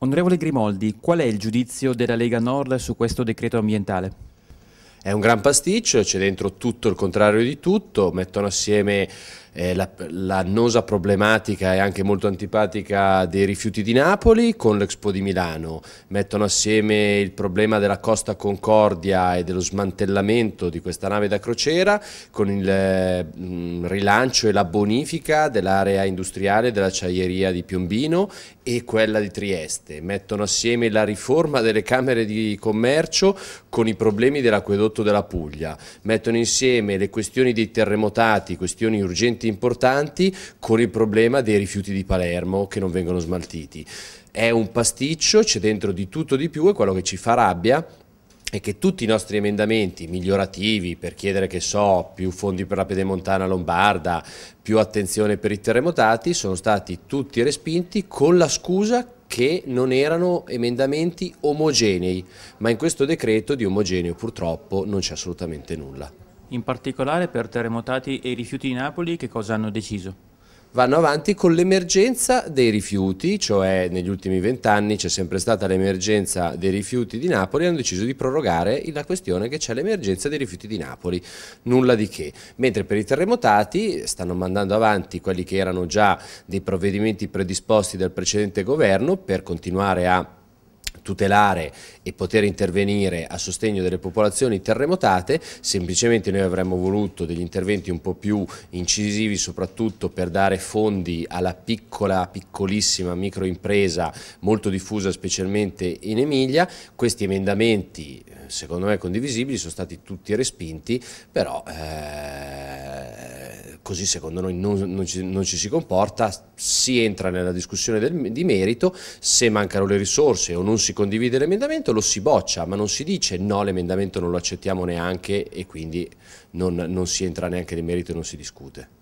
Onorevole Grimoldi, qual è il giudizio della Lega Nord su questo decreto ambientale? È un gran pasticcio, c'è dentro tutto il contrario di tutto, mettono assieme eh, la, l'annosa problematica e anche molto antipatica dei rifiuti di Napoli con l'Expo di Milano, mettono assieme il problema della Costa Concordia e dello smantellamento di questa nave da crociera con il eh, rilancio e la bonifica dell'area industriale dell'acciaieria di Piombino e quella di Trieste, mettono assieme la riforma delle Camere di Commercio con i problemi dell'acquedotto della Puglia, mettono insieme le questioni dei terremotati, questioni urgenti investimenti importanti con il problema dei rifiuti di Palermo che non vengono smaltiti. È un pasticcio, c'è dentro di tutto di più e quello che ci fa rabbia è che tutti i nostri emendamenti migliorativi per chiedere, che so, più fondi per la pedemontana lombarda, più attenzione per i terremotati, sono stati tutti respinti con la scusa che non erano emendamenti omogenei, ma in questo decreto di omogeneo purtroppo non c'è assolutamente nulla. In particolare per terremotati e rifiuti di Napoli che cosa hanno deciso? vanno avanti con l'emergenza dei rifiuti, cioè negli ultimi vent'anni c'è sempre stata l'emergenza dei rifiuti di Napoli e hanno deciso di prorogare la questione che c'è l'emergenza dei rifiuti di Napoli, nulla di che. Mentre per i terremotati stanno mandando avanti quelli che erano già dei provvedimenti predisposti dal precedente governo per continuare a tutelare e poter intervenire a sostegno delle popolazioni terremotate, semplicemente noi avremmo voluto degli interventi un po' più incisivi soprattutto per dare fondi alla piccola, piccolissima microimpresa molto diffusa specialmente in Emilia, questi emendamenti eh, secondo me condivisibili sono stati tutti respinti, però... Eh così secondo noi non, non, ci, non, ci, si comporta, si entra nella discussione del, di merito, se mancano le risorse o non si condivide l'emendamento lo si boccia, ma non si dice no l'emendamento non lo accettiamo neanche e quindi non, non si entra neanche nel merito e non si discute.